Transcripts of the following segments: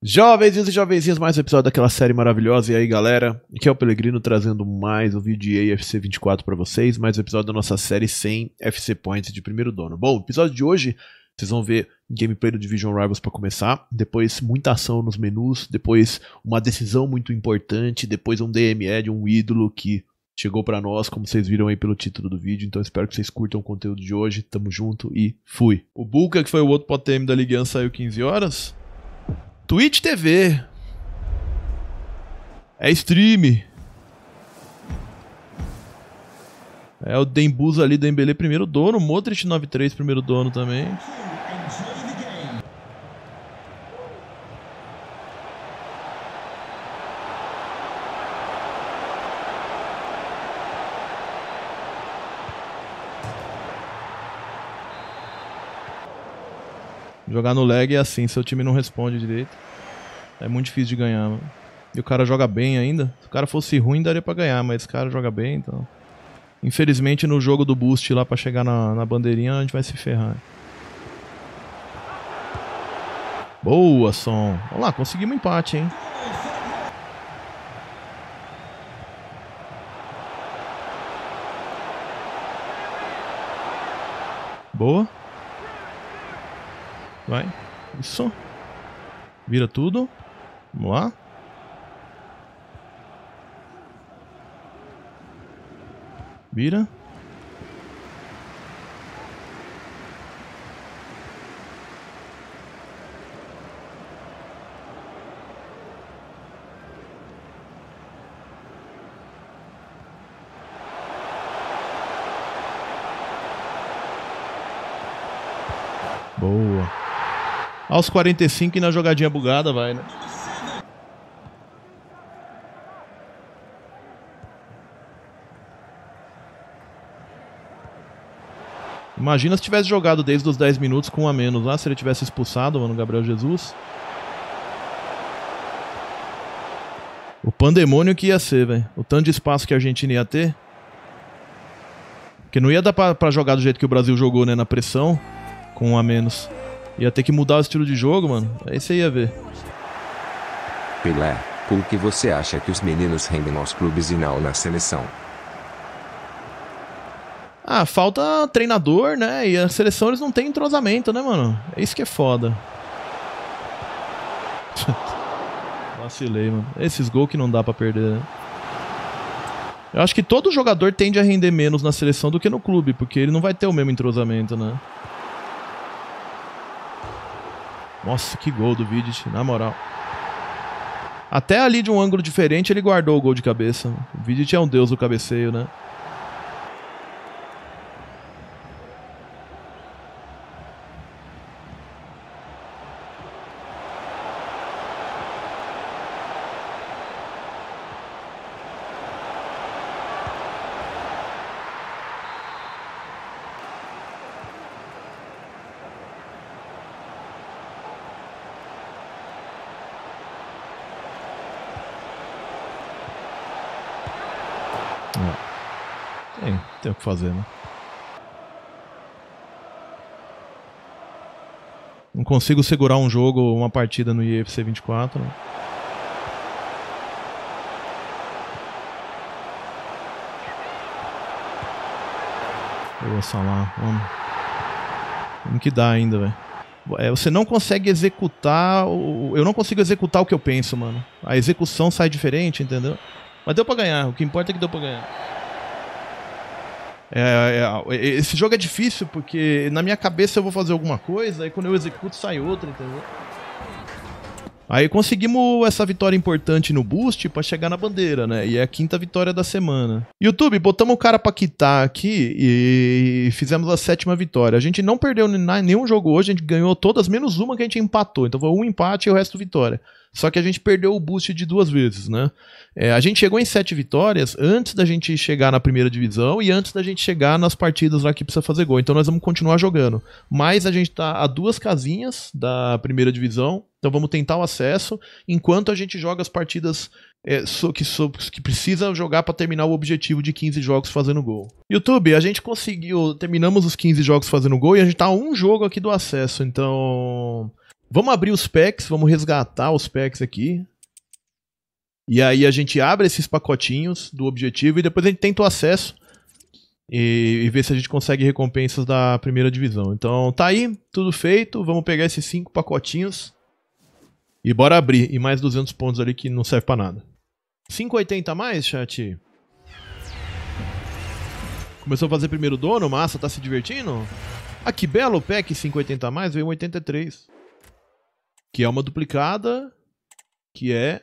Jovens e jovenzinhas, mais um episódio daquela série maravilhosa. E aí, galera, aqui é o Pelegrino trazendo mais um vídeo de AFC 24 para vocês, mais um episódio da nossa série sem FC Points de primeiro dono. Bom, episódio de hoje, vocês vão ver gameplay do Division Rivals para começar, depois muita ação nos menus, depois uma decisão muito importante, depois um DME de um ídolo que chegou para nós, como vocês viram aí pelo título do vídeo. Então espero que vocês curtam o conteúdo de hoje. Tamo junto e fui. O Bulka, que foi o outro PTM da Ligue 1, saiu 15 horas. Twitch TV. É stream. É o Dembuza ali, Dembele primeiro dono. Modric 93 primeiro dono também. Jogar no lag é assim, seu time não responde direito. É muito difícil de ganhar. Mano. E o cara joga bem ainda. Se o cara fosse ruim, daria pra ganhar, mas esse cara joga bem, então. Infelizmente, no jogo do boost lá pra chegar na, na bandeirinha, a gente vai se ferrar. Boa, som. Vamos lá, conseguimos um empate, hein? Boa. Vai. Isso. Vira tudo. Vamos lá. Vira. Boa. Aos 45 e na jogadinha bugada vai, né? Imagina se tivesse jogado desde os 10 minutos com um a menos lá, se ele tivesse expulsado, mano, Gabriel Jesus. O pandemônio que ia ser, velho. O tanto de espaço que a Argentina ia ter. Porque não ia dar pra, pra jogar do jeito que o Brasil jogou, né? Na pressão. Com um a menos. Ia ter que mudar o estilo de jogo, mano. Aí você ia ver. Pelé, o que você acha que os meninos rendem aos clubes e não na seleção? Ah, falta treinador, né? E a seleção eles não tem entrosamento, né, mano? É isso que é foda. Vacilei, mano. Esses gols que não dá para perder, né? Eu acho que todo jogador tende a render menos na seleção do que no clube, porque ele não vai ter o mesmo entrosamento, né? Nossa, que gol do Vidic, na moral. Até ali de um ângulo diferente ele guardou o gol de cabeça. O Vidic é um deus do cabeceio, né? que fazer, né? Não consigo segurar um jogo uma partida no IFC 24. Né? Boa, Salah. Vamos. Vamos que dá ainda, velho. É, você não consegue executar. O... Eu não consigo executar o que eu penso, mano. A execução sai diferente, entendeu? Mas deu pra ganhar. O que importa é que deu pra ganhar. É é, é, é, esse jogo é difícil porque na minha cabeça eu vou fazer alguma coisa e quando eu executo sai outra, entendeu? Aí conseguimos essa vitória importante no boost para chegar na bandeira, né? E é a quinta vitória da semana. YouTube, botamos o cara para quitar aqui e fizemos a sétima vitória. A gente não perdeu nenhum jogo hoje, a gente ganhou todas, menos uma que a gente empatou. Então foi um empate e o resto vitória. Só que a gente perdeu o boost de duas vezes, né? É, a gente chegou em sete vitórias antes da gente chegar na primeira divisão e antes da gente chegar nas partidas lá que precisa fazer gol. Então nós vamos continuar jogando. Mas a gente tá a duas casinhas da primeira divisão então vamos tentar o acesso enquanto a gente joga as partidas é, so, que, so, que, precisa jogar para terminar o objetivo de 15 jogos fazendo gol. YouTube, a gente conseguiu, terminamos os 15 jogos fazendo gol e a gente tá um jogo aqui do acesso, então vamos abrir os packs, vamos resgatar os packs aqui. E aí a gente abre esses pacotinhos do objetivo e depois a gente tenta o acesso e, e ver se a gente consegue recompensas da primeira divisão. Então tá aí, tudo feito, vamos pegar esses cinco pacotinhos. E bora abrir. E mais 200 pontos ali que não serve pra nada. 5,80 a mais, chat? Começou a fazer primeiro dono, massa, tá se divertindo? Ah, que belo pack 5,80 a mais, veio 83. Que é uma duplicada, que é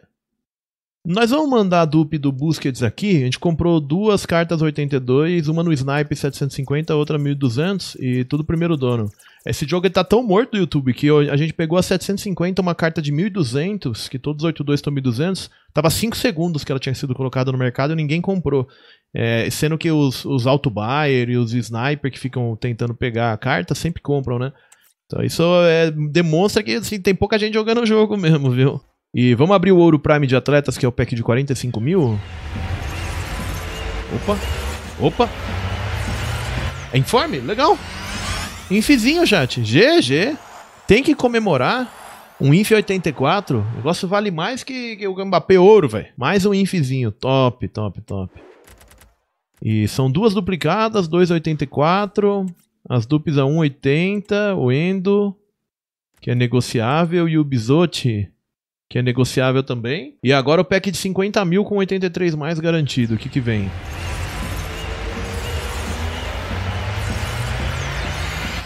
nós vamos mandar a dupe do Busquets aqui. A gente comprou duas cartas 82, uma no Snipe 750, outra 1200 e tudo primeiro dono. Esse jogo tá tão morto do YouTube que a gente pegou a 750, uma carta de 1200, que todos os 82 estão 1200, tava 5 segundos que ela tinha sido colocada no mercado e ninguém comprou. É, sendo que os, os auto-buyer e os sniper que ficam tentando pegar a carta sempre compram, né? Então isso é, demonstra que assim, tem pouca gente jogando o jogo mesmo, viu? E vamos abrir o Ouro Prime de Atletas, que é o pack de 45 mil. Opa. Opa. É informe? Legal. Infizinho, chat. GG. Tem que comemorar. Um Inf 84. O negócio vale mais que, que o Gambapê Ouro, velho. Mais um Infzinho. Top, top, top. E são duas duplicadas, 2,84. As dupes a 1,80. O Endo, que é negociável. E o Bizotti, que é negociável também. E agora o pack de 50 mil com 83 mais garantido. O que, que vem?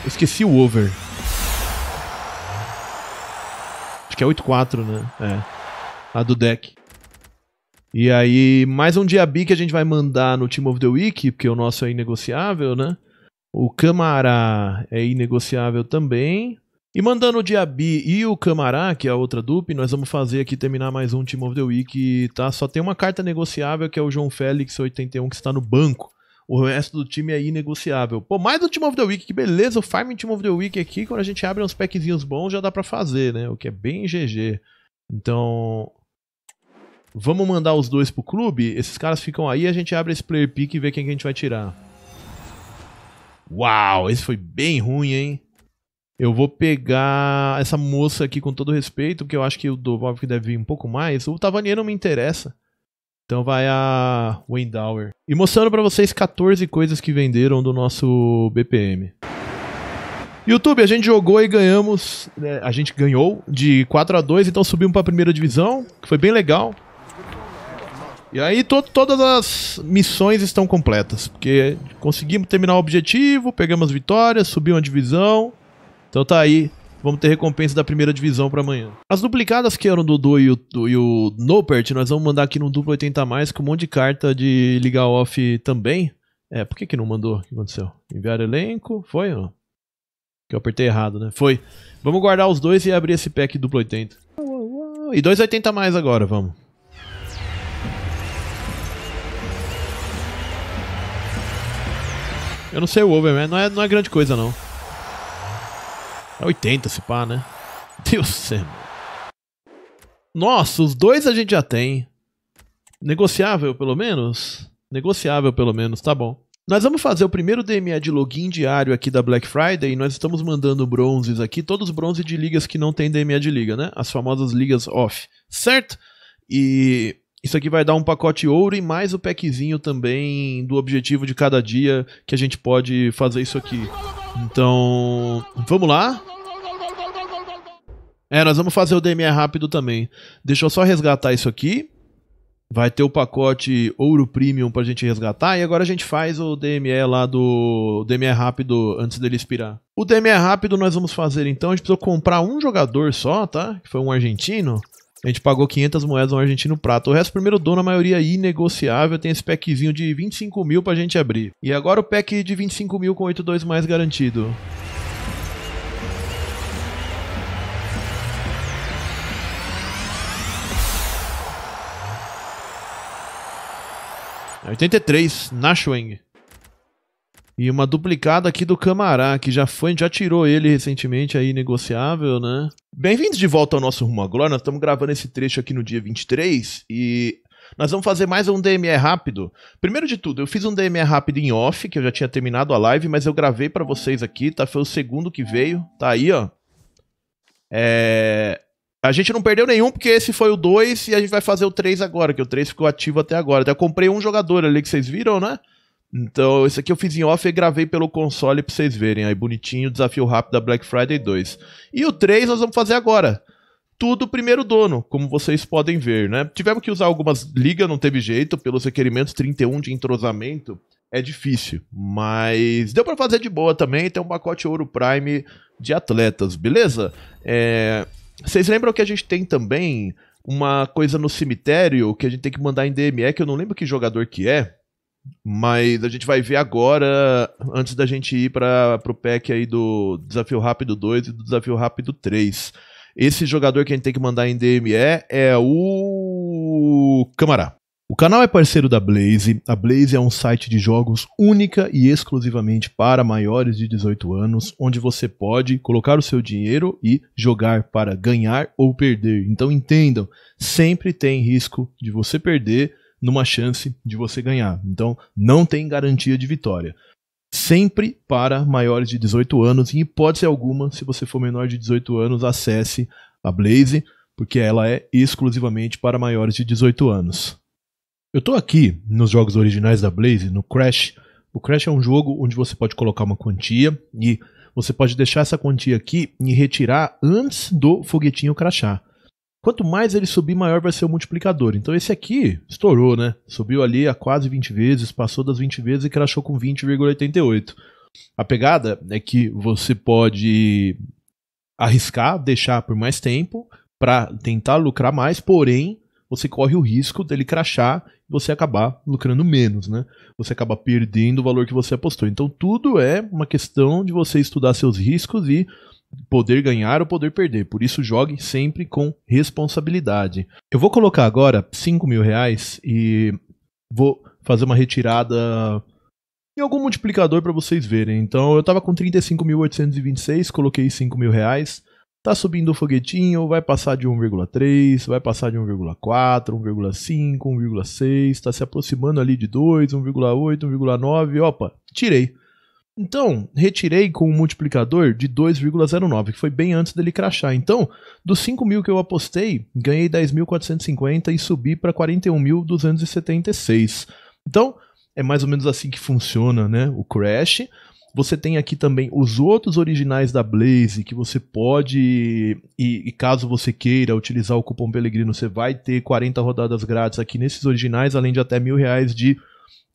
Esqueci o over. Acho que é 8-4, né? É. A do deck. E aí, mais um dia B que a gente vai mandar no Team of the Week, porque o nosso é inegociável, né? O Camara é inegociável também. E mandando o Diaby e o Camará, que é a outra dupla, nós vamos fazer aqui terminar mais um Team of the Week, tá? Só tem uma carta negociável que é o João Félix 81 que está no banco. O resto do time é inegociável. Pô, mais um Team of the Week, que beleza, o Farm Team of the Week aqui, quando a gente abre uns packzinhos bons, já dá para fazer, né? O que é bem GG. Então, vamos mandar os dois pro clube? Esses caras ficam aí, a gente abre esse player pick e vê quem que a gente vai tirar. Uau, esse foi bem ruim, hein? Eu vou pegar essa moça aqui com todo respeito, porque eu acho que o que deve vir um pouco mais. O Tavanier não me interessa. Então vai a Wendauer. E mostrando para vocês 14 coisas que venderam do nosso BPM. YouTube, a gente jogou e ganhamos. Né, a gente ganhou de 4 a 2 então subimos para a primeira divisão, que foi bem legal. E aí to todas as missões estão completas, porque conseguimos terminar o objetivo, pegamos vitórias, subimos a divisão. Então tá aí, vamos ter recompensa da primeira divisão para amanhã. As duplicadas que eram do Dudu e o, do, e o Nopert, nós vamos mandar aqui no duplo 80 mais com um monte de carta de ligar off também. É, por que que não mandou? O que aconteceu? Enviar elenco? Foi ou não? Que eu apertei errado, né? Foi. Vamos guardar os dois e abrir esse pack duplo 80. E 2,80 mais agora, vamos. Eu não sei o Overman, não é, não é grande coisa não. É 80 se pá, né? Deus do céu. Nossa, os dois a gente já tem. Negociável, pelo menos? Negociável, pelo menos, tá bom. Nós vamos fazer o primeiro DMA de login diário aqui da Black Friday. Nós estamos mandando bronzes aqui, todos bronzes de ligas que não tem DMA de liga, né? As famosas ligas off, certo? E isso aqui vai dar um pacote ouro e mais o packzinho também do objetivo de cada dia que a gente pode fazer isso aqui. Então, vamos lá. É, nós vamos fazer o DME rápido também. Deixa eu só resgatar isso aqui. Vai ter o pacote Ouro Premium pra gente resgatar. E agora a gente faz o DME lá do. DME rápido antes dele expirar. O DME rápido nós vamos fazer então. A gente precisa comprar um jogador só, tá? Que foi um argentino. A gente pagou 500 moedas no argentino prato. O resto, primeiro dono, a maioria é inegociável. Tem esse packzinho de 25 mil pra gente abrir. E agora o pack de 25 mil com 8.2 mais garantido. É 83, Nashwing. E uma duplicada aqui do Camará, que já foi, já tirou ele recentemente aí, negociável, né? Bem-vindos de volta ao nosso Rumo à Glória. Nós estamos gravando esse trecho aqui no dia 23 e nós vamos fazer mais um DME rápido. Primeiro de tudo, eu fiz um DME rápido em off, que eu já tinha terminado a live, mas eu gravei para vocês aqui, tá? Foi o segundo que veio, tá aí, ó. É... A gente não perdeu nenhum, porque esse foi o 2 e a gente vai fazer o 3 agora, que o 3 ficou ativo até agora. Até eu comprei um jogador ali que vocês viram, né? Então, esse aqui eu fiz em off e gravei pelo console pra vocês verem. Aí, bonitinho, desafio rápido da Black Friday 2. E o 3 nós vamos fazer agora. Tudo primeiro dono, como vocês podem ver, né? Tivemos que usar algumas ligas, não teve jeito, pelos requerimentos 31 de entrosamento. É difícil, mas deu para fazer de boa também. Tem um pacote Ouro Prime de atletas, beleza? É... Vocês lembram que a gente tem também uma coisa no cemitério que a gente tem que mandar em DME, que eu não lembro que jogador que é mas a gente vai ver agora, antes da gente ir para o pack aí do Desafio Rápido 2 e do Desafio Rápido 3. Esse jogador que a gente tem que mandar em DME é, é o Camará. O canal é parceiro da Blaze. A Blaze é um site de jogos única e exclusivamente para maiores de 18 anos, onde você pode colocar o seu dinheiro e jogar para ganhar ou perder. Então entendam, sempre tem risco de você perder numa chance de você ganhar. Então, não tem garantia de vitória. Sempre para maiores de 18 anos, em hipótese alguma, se você for menor de 18 anos, acesse a Blaze, porque ela é exclusivamente para maiores de 18 anos. Eu estou aqui nos jogos originais da Blaze, no Crash. O Crash é um jogo onde você pode colocar uma quantia e você pode deixar essa quantia aqui e retirar antes do foguetinho crashar. Quanto mais ele subir, maior vai ser o multiplicador. Então esse aqui estourou, né? Subiu ali a quase 20 vezes, passou das 20 vezes e crashou com 20,88. A pegada é que você pode arriscar, deixar por mais tempo para tentar lucrar mais, porém você corre o risco dele crachar e você acabar lucrando menos, né? Você acaba perdendo o valor que você apostou. Então tudo é uma questão de você estudar seus riscos e poder ganhar ou poder perder. Por isso, jogue sempre com responsabilidade. Eu vou colocar agora 5 mil reais e vou fazer uma retirada em algum multiplicador para vocês verem. Então, eu estava com 35.826, coloquei 5 mil reais. Tá subindo o foguetinho, vai passar de 1,3, vai passar de 1,4, 1,5, 1,6, está se aproximando ali de 2, 1,8, 1,9. Opa, tirei. Então, retirei com um multiplicador de 2,09, que foi bem antes dele crachar. Então, dos 5 mil que eu apostei, ganhei 10.450 e subi para 41.276. Então, é mais ou menos assim que funciona né, o Crash. Você tem aqui também os outros originais da Blaze que você pode, e, e, caso você queira utilizar o cupom Pelegrino, você vai ter 40 rodadas grátis aqui nesses originais, além de até mil reais de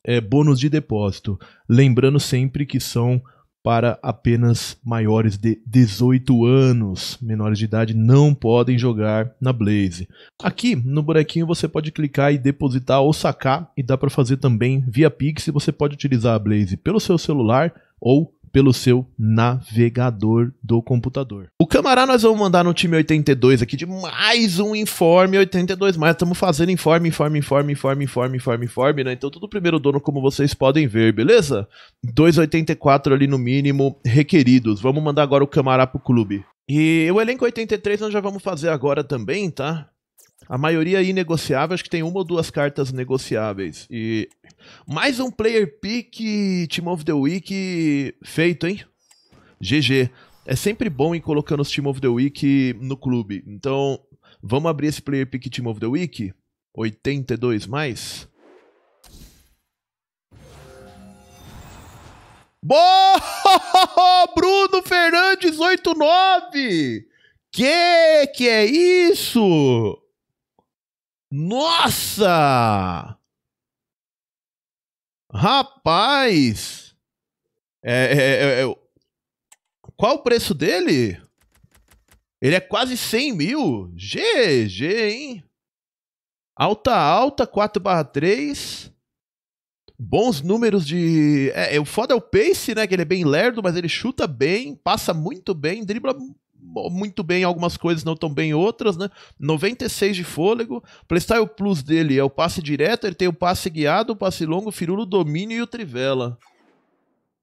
é, bônus de depósito. Lembrando sempre que são para apenas maiores de 18 anos. Menores de idade não podem jogar na Blaze. Aqui no bonequinho você pode clicar e depositar ou sacar, e dá para fazer também via Pix. Você pode utilizar a Blaze pelo seu celular ou pelo seu navegador do computador. O Camará nós vamos mandar no time 82 aqui de mais um informe 82, mas estamos fazendo informe, informe, informe, informe, informe, informe, informe, né? Então tudo primeiro dono como vocês podem ver, beleza? 284 ali no mínimo requeridos. Vamos mandar agora o Camará pro clube. E o elenco 83 nós já vamos fazer agora também, tá? A maioria aí é negociável, acho que tem uma ou duas cartas negociáveis. E mais um player pick Team of the Week feito, hein? GG. É sempre bom ir colocando os Team of the Week no clube. Então, vamos abrir esse player pick Team of the Week? 82 mais. Boa! Bruno Fernandes 89! Que que é isso? Nossa! Rapaz! É, é, é, é, qual o preço dele? Ele é quase 100 mil. GG, hein? Alta, alta, 4 barra 3. Bons números de... É, é, o foda é o pace, né? Que ele é bem lerdo, mas ele chuta bem, passa muito bem, dribla muito bem algumas coisas, não tão bem outras, né? 96 de fôlego. Playstyle Plus dele é o passe direto, ele tem o passe guiado, o passe longo, o firulo, o domínio e o trivela.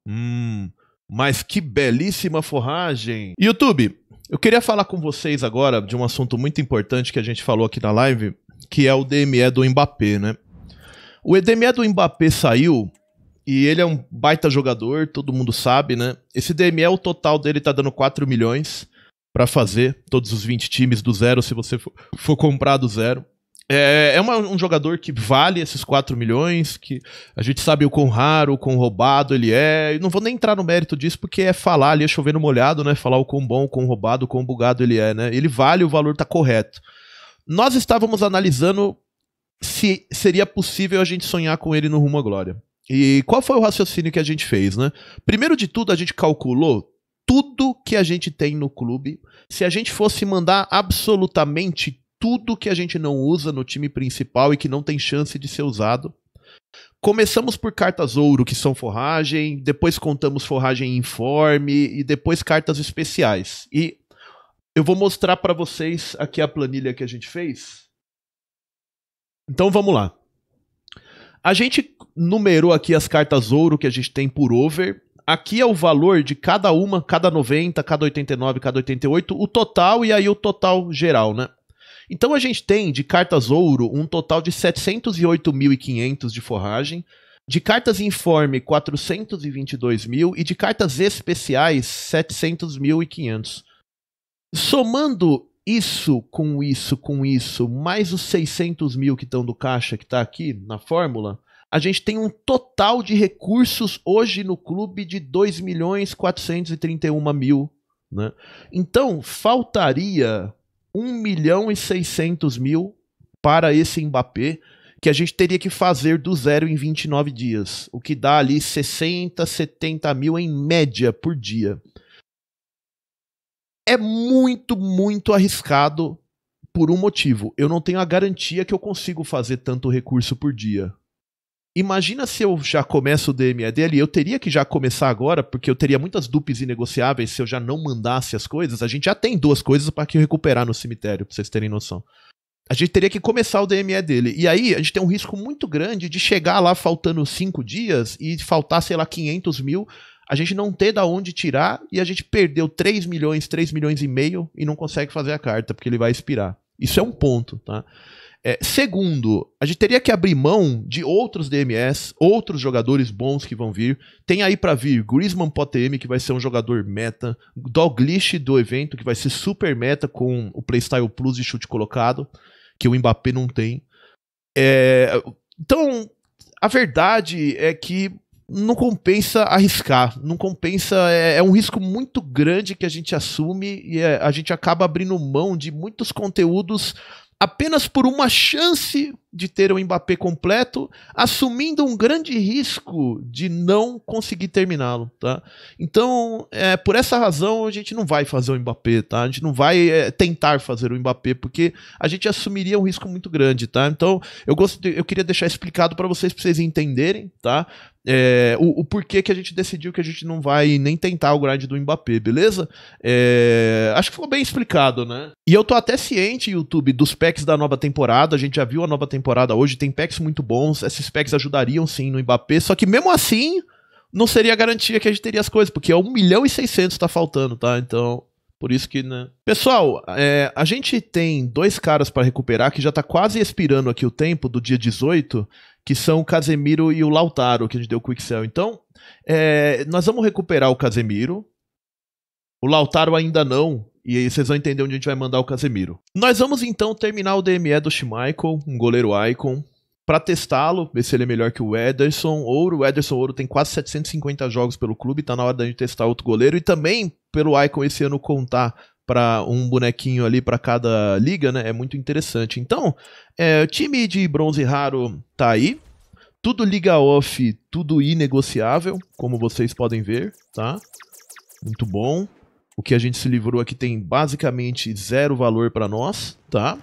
Hum, mas que belíssima forragem. YouTube, eu queria falar com vocês agora de um assunto muito importante que a gente falou aqui na live, que é o DME do Mbappé, né? O DME do Mbappé saiu e ele é um baita jogador, todo mundo sabe, né? Esse DME, o total dele tá dando 4 milhões para fazer todos os 20 times do zero, se você for, for comprar do zero. É, é uma, um jogador que vale esses 4 milhões, que a gente sabe o quão raro, o quão roubado ele é. não vou nem entrar no mérito disso, porque é falar ali, é chover no molhado, né? Falar o quão bom, o quão roubado, o quão bugado ele é, né? Ele vale, o valor tá correto. Nós estávamos analisando se seria possível a gente sonhar com ele no rumo à glória. E qual foi o raciocínio que a gente fez, né? Primeiro de tudo, a gente calculou tudo que a gente tem no clube, se a gente fosse mandar absolutamente tudo que a gente não usa no time principal e que não tem chance de ser usado. Começamos por cartas ouro, que são forragem, depois contamos forragem informe e depois cartas especiais. E eu vou mostrar para vocês aqui a planilha que a gente fez. Então vamos lá. A gente numerou aqui as cartas ouro que a gente tem por over Aqui é o valor de cada uma, cada 90, cada 89, cada 88, o total e aí o total geral, né? Então a gente tem de cartas ouro um total de 708.500 de forragem, de cartas informe 422.000 mil e de cartas especiais 700.500. Somando isso com isso com isso, mais os 600.000 mil que estão do caixa que está aqui na fórmula, a gente tem um total de recursos hoje no clube de 2 milhões 431 mil. Né? Então, faltaria 1 milhão e 600 mil para esse Mbappé, que a gente teria que fazer do zero em 29 dias, o que dá ali 60, 70 mil em média por dia. É muito, muito arriscado por um motivo. Eu não tenho a garantia que eu consigo fazer tanto recurso por dia. Imagina se eu já começo o DME ali, eu teria que já começar agora, porque eu teria muitas dupes inegociáveis se eu já não mandasse as coisas. A gente já tem duas coisas para que recuperar no cemitério, pra vocês terem noção. A gente teria que começar o DME dele. E aí a gente tem um risco muito grande de chegar lá faltando cinco dias e faltar, sei lá, 500 mil, a gente não ter da onde tirar e a gente perdeu 3 milhões, 3 milhões e meio e não consegue fazer a carta, porque ele vai expirar. Isso é um ponto, tá? É, segundo, a gente teria que abrir mão de outros DMS, outros jogadores bons que vão vir. Tem aí para vir Griezmann Potem, que vai ser um jogador meta, Doglish do evento, que vai ser super meta com o Playstyle Plus de chute colocado, que o Mbappé não tem. É, então, a verdade é que não compensa arriscar, não compensa. É, é, um risco muito grande que a gente assume e é, a gente acaba abrindo mão de muitos conteúdos apenas por uma chance de ter o um Mbappé completo, assumindo um grande risco de não conseguir terminá-lo, tá? Então, é, por essa razão, a gente não vai fazer o Mbappé, tá? A gente não vai é, tentar fazer o Mbappé, porque a gente assumiria um risco muito grande, tá? Então, eu, gosto eu queria deixar explicado para vocês, para vocês entenderem, tá? É, o, o, porquê que a gente decidiu que a gente não vai nem tentar o grind do Mbappé, beleza? É, acho que ficou bem explicado, né? E eu tô até ciente, YouTube, dos packs da nova temporada, a gente já viu a nova temporada temporada hoje, tem packs muito bons, esses packs ajudariam sim no Mbappé, só que mesmo assim, não seria garantia que a gente teria as coisas, porque é 1 milhão e 600 tá faltando, tá? Então, por isso que, né? Pessoal, é, a gente tem dois caras para recuperar que já tá quase expirando aqui o tempo do dia 18, que são o Casemiro e o Lautaro, que a gente deu o Quick Sell. Então, é, nós vamos recuperar o Casemiro. O Lautaro ainda não, e aí vocês vão entender onde a gente vai mandar o Casemiro. Nós vamos então terminar o DME do Schmeichel, um goleiro Icon, para testá-lo, ver se ele é melhor que o Ederson Ouro. O Ederson Ouro tem quase 750 jogos pelo clube, tá na hora da gente testar outro goleiro e também pelo Icon esse ano contar para um bonequinho ali para cada liga, né? É muito interessante. Então, é, time de bronze raro tá aí. Tudo liga off, tudo inegociável, como vocês podem ver, tá? Muito bom. O que a gente se livrou aqui tem basicamente zero valor para nós, tá?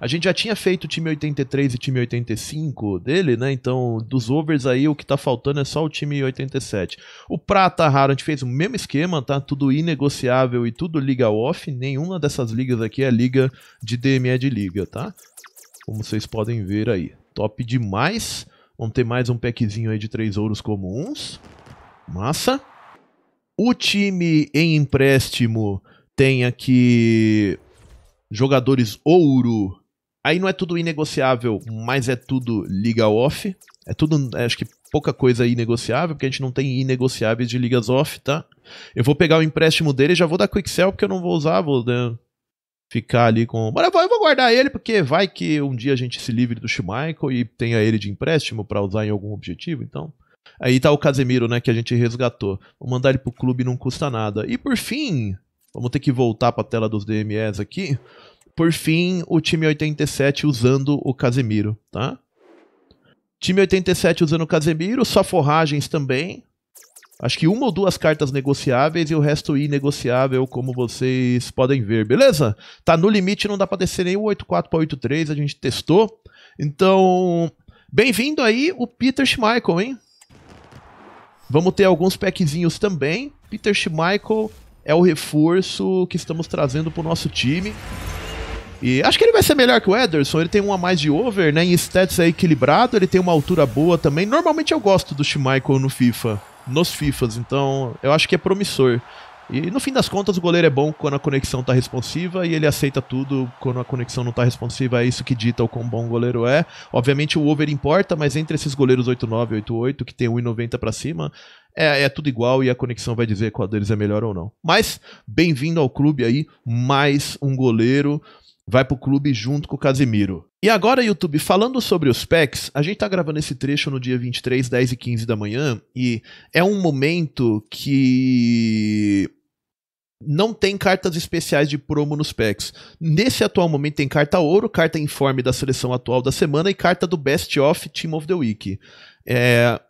A gente já tinha feito time 83 e time 85 dele, né? Então, dos overs aí, o que tá faltando é só o time 87. O prata raro, a gente fez o mesmo esquema, tá? Tudo inegociável e tudo liga off. Nenhuma dessas ligas aqui é liga de DME de liga, tá? Como vocês podem ver aí. Top demais. Vamos ter mais um packzinho aí de três ouros comuns. Massa o time em empréstimo tem aqui jogadores ouro. Aí não é tudo inegociável, mas é tudo liga off. É tudo, é, acho que pouca coisa inegociável, porque a gente não tem inegociáveis de ligas off, tá? Eu vou pegar o empréstimo dele e já vou dar quick sell, porque eu não vou usar, vou né, ficar ali com... Mas eu vou, eu vou guardar ele, porque vai que um dia a gente se livre do Schmeichel e tenha ele de empréstimo para usar em algum objetivo, então... Aí tá o Casemiro, né, que a gente resgatou. Vou mandar ele pro clube, não custa nada. E por fim, vamos ter que voltar pra tela dos DMEs aqui. Por fim, o time 87 usando o Casemiro, tá? Time 87 usando o Casemiro, só forragens também. Acho que uma ou duas cartas negociáveis e o resto inegociável, como vocês podem ver, beleza? Tá no limite, não dá pra descer nem o 84 pra 83, a gente testou. Então, bem-vindo aí o Peter Schmeichel, hein? Vamos ter alguns packzinhos também. Peter Schmeichel é o reforço que estamos trazendo para o nosso time. E acho que ele vai ser melhor que o Ederson. Ele tem um a mais de over, né? Em stats é equilibrado, ele tem uma altura boa também. Normalmente eu gosto do Schmeichel no FIFA, nos FIFAs, então eu acho que é promissor. E no fim das contas, o goleiro é bom quando a conexão está responsiva e ele aceita tudo quando a conexão não está responsiva. É isso que dita o quão bom o goleiro é. Obviamente o over importa, mas entre esses goleiros 8,9 e 8,8 que tem 1,90 para cima, é, é, tudo igual e a conexão vai dizer qual deles é melhor ou não. Mas bem-vindo ao clube aí, mais um goleiro. Vai pro clube junto com o Casimiro. E agora, YouTube, falando sobre os packs, a gente tá gravando esse trecho no dia 23, 10 e 15 da manhã, e é um momento que não tem cartas especiais de promo nos packs. Nesse atual momento tem carta ouro, carta informe da seleção atual da semana e carta do Best of Team of the Week. É,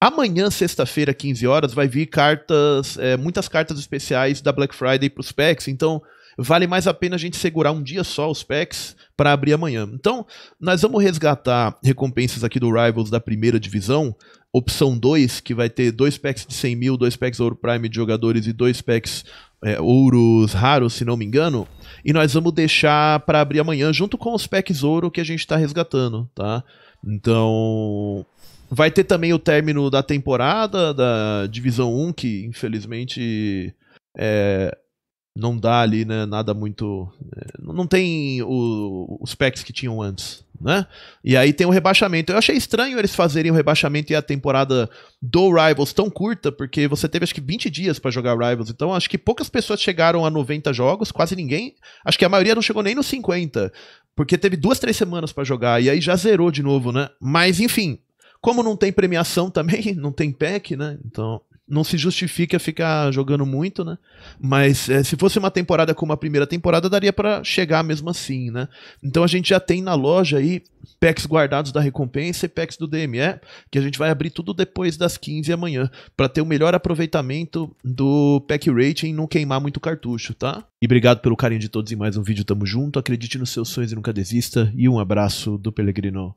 amanhã, sexta-feira, 15 horas, vai vir cartas, é, muitas cartas especiais da Black Friday para os packs. Então, vale mais a pena a gente segurar um dia só os packs para abrir amanhã. Então, nós vamos resgatar recompensas aqui do Rivals da primeira divisão, opção 2, que vai ter dois packs de 100 mil, dois packs ouro prime de jogadores e dois packs é, ouros raros, se não me engano. E nós vamos deixar para abrir amanhã, junto com os packs ouro que a gente está resgatando, tá? Então, vai ter também o término da temporada da Divisão 1, que infelizmente é, não dá ali né, nada muito. É, não tem o, os packs que tinham antes. Né? E aí tem o rebaixamento. Eu achei estranho eles fazerem o rebaixamento e a temporada do Rivals tão curta, porque você teve acho que 20 dias para jogar Rivals, então acho que poucas pessoas chegaram a 90 jogos, quase ninguém. Acho que a maioria não chegou nem nos 50, porque teve duas, três semanas para jogar e aí já zerou de novo, né? Mas enfim, como não tem premiação também, não tem pack, né? Então não se justifica ficar jogando muito, né? Mas é, se fosse uma temporada como a primeira temporada, daria para chegar mesmo assim, né? Então a gente já tem na loja aí packs guardados da recompensa e packs do DME, que a gente vai abrir tudo depois das 15 amanhã, para ter o melhor aproveitamento do pack rating e não queimar muito cartucho, tá? E obrigado pelo carinho de todos em mais um vídeo, tamo junto, acredite nos seus sonhos e nunca desista, e um abraço do Pellegrino.